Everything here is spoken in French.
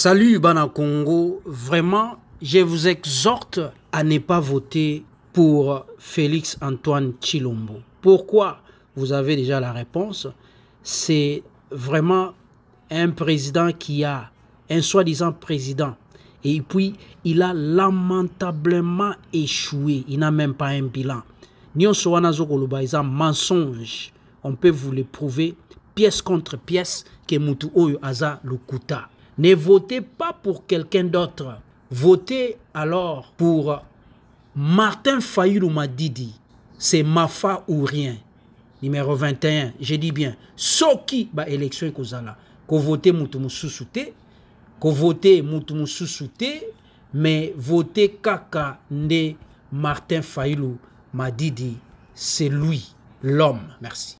Salut Bana Congo, vraiment, je vous exhorte à ne pas voter pour Félix Antoine Chilombo. Pourquoi Vous avez déjà la réponse. C'est vraiment un président qui a un soi-disant président. Et puis, il a lamentablement échoué. Il n'a même pas un bilan. a pas mensonge. On peut vous le prouver pièce contre pièce que Mutu Oyo Aza ne votez pas pour quelqu'un d'autre. Votez alors pour Martin Fayoulou Madidi, C'est Mafa ou rien. Numéro 21, je dis bien, soki ba élection kozala. Ko vote Moutou ko voter Moutou mais votez kaka ne Martin Fayoulou Madidi, c'est lui, l'homme. Merci.